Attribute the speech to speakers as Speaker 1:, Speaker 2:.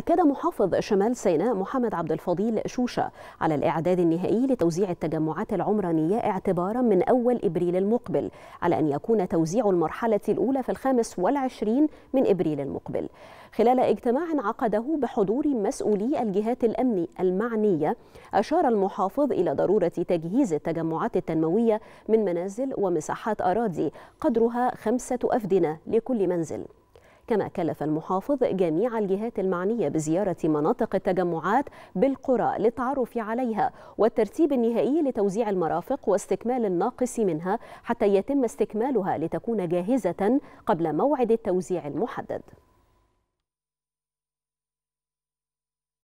Speaker 1: أكد محافظ شمال سيناء محمد عبد الفضيل شوشة على الإعداد النهائي لتوزيع التجمعات العمرانية اعتبارا من أول إبريل المقبل على أن يكون توزيع المرحلة الأولى في الخامس والعشرين من إبريل المقبل خلال اجتماع عقده بحضور مسؤولي الجهات الأمن المعنية أشار المحافظ إلى ضرورة تجهيز التجمعات التنموية من منازل ومساحات أراضي قدرها خمسة أفدنة لكل منزل كما كلف المحافظ جميع الجهات المعنية بزيارة مناطق التجمعات بالقرى للتعرف عليها والترتيب النهائي لتوزيع المرافق واستكمال الناقص منها حتى يتم استكمالها لتكون جاهزة قبل موعد التوزيع المحدد